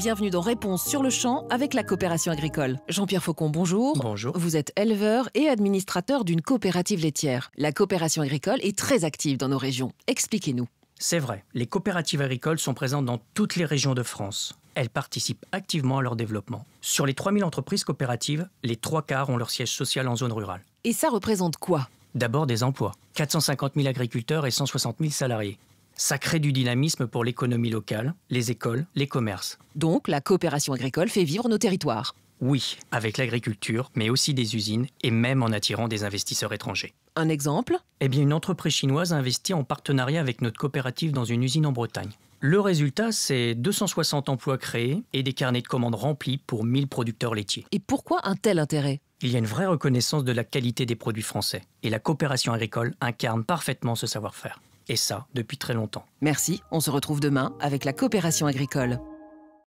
Bienvenue dans Réponse sur le champ avec la coopération agricole. Jean-Pierre Faucon, bonjour. Bonjour. Vous êtes éleveur et administrateur d'une coopérative laitière. La coopération agricole est très active dans nos régions. Expliquez-nous. C'est vrai, les coopératives agricoles sont présentes dans toutes les régions de France. Elles participent activement à leur développement. Sur les 3000 entreprises coopératives, les trois quarts ont leur siège social en zone rurale. Et ça représente quoi D'abord des emplois. 450 000 agriculteurs et 160 000 salariés ça crée du dynamisme pour l'économie locale, les écoles, les commerces. Donc la coopération agricole fait vivre nos territoires. Oui, avec l'agriculture, mais aussi des usines et même en attirant des investisseurs étrangers. Un exemple Eh bien, une entreprise chinoise a investi en partenariat avec notre coopérative dans une usine en Bretagne. Le résultat, c'est 260 emplois créés et des carnets de commandes remplis pour 1000 producteurs laitiers. Et pourquoi un tel intérêt Il y a une vraie reconnaissance de la qualité des produits français et la coopération agricole incarne parfaitement ce savoir-faire et ça depuis très longtemps. Merci, on se retrouve demain avec la coopération agricole.